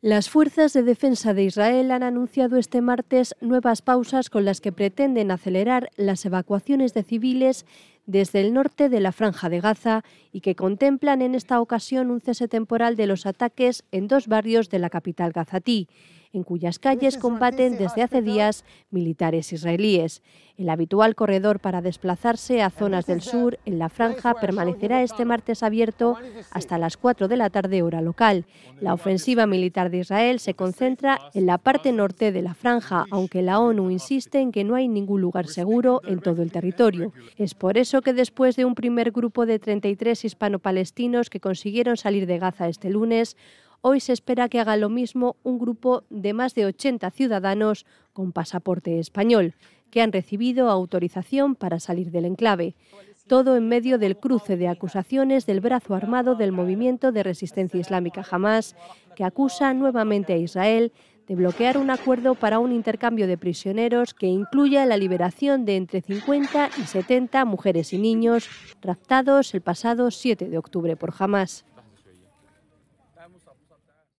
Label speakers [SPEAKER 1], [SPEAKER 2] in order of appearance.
[SPEAKER 1] Las fuerzas de defensa de Israel han anunciado este martes nuevas pausas con las que pretenden acelerar las evacuaciones de civiles desde el norte de la franja de Gaza y que contemplan en esta ocasión un cese temporal de los ataques en dos barrios de la capital gazatí en cuyas calles combaten desde hace días militares israelíes. El habitual corredor para desplazarse a zonas del sur en la franja permanecerá este martes abierto hasta las 4 de la tarde hora local. La ofensiva militar de Israel se concentra en la parte norte de la franja, aunque la ONU insiste en que no hay ningún lugar seguro en todo el territorio. Es por eso que después de un primer grupo de 33 hispano-palestinos que consiguieron salir de Gaza este lunes, Hoy se espera que haga lo mismo un grupo de más de 80 ciudadanos con pasaporte español, que han recibido autorización para salir del enclave. Todo en medio del cruce de acusaciones del brazo armado del movimiento de resistencia islámica Hamas, que acusa nuevamente a Israel de bloquear un acuerdo para un intercambio de prisioneros que incluya la liberación de entre 50 y 70 mujeres y niños raptados el pasado 7 de octubre por Hamas. ਮੈਂ ਮੁਸਾ ਮੁਸਾ